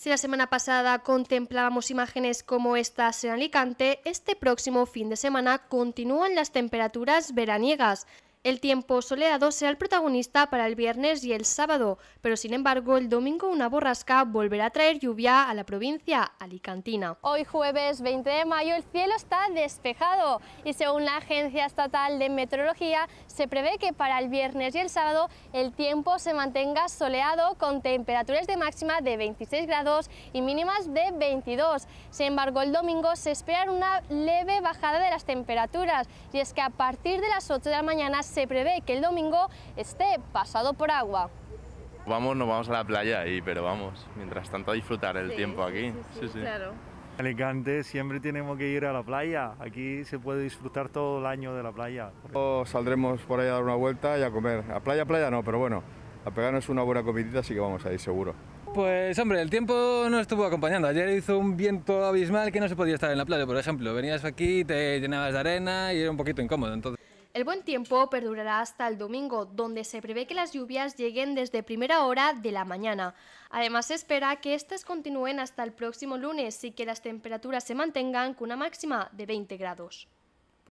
Si la semana pasada contemplábamos imágenes como estas en Alicante, este próximo fin de semana continúan las temperaturas veraniegas. El tiempo soleado será el protagonista para el viernes y el sábado, pero sin embargo el domingo una borrasca volverá a traer lluvia a la provincia alicantina. Hoy jueves 20 de mayo el cielo está despejado y según la Agencia Estatal de Meteorología se prevé que para el viernes y el sábado el tiempo se mantenga soleado con temperaturas de máxima de 26 grados y mínimas de 22. Sin embargo el domingo se espera una leve bajada de las temperaturas y es que a partir de las 8 de la mañana se prevé que el domingo esté pasado por agua. Vamos, nos vamos a la playa ahí, pero vamos, mientras tanto a disfrutar el tiempo aquí. Sí, sí, claro. Alicante siempre tenemos que ir a la playa, aquí se puede disfrutar todo el año de la playa. O saldremos por ahí a dar una vuelta y a comer. A playa, playa no, pero bueno, a pegarnos una buena comidita así que vamos ahí seguro. Pues hombre, el tiempo no estuvo acompañando. Ayer hizo un viento abismal que no se podía estar en la playa, por ejemplo. Venías aquí, te llenabas de arena y era un poquito incómodo. Entonces... El buen tiempo perdurará hasta el domingo, donde se prevé que las lluvias lleguen desde primera hora de la mañana. Además, se espera que estas continúen hasta el próximo lunes y que las temperaturas se mantengan con una máxima de 20 grados.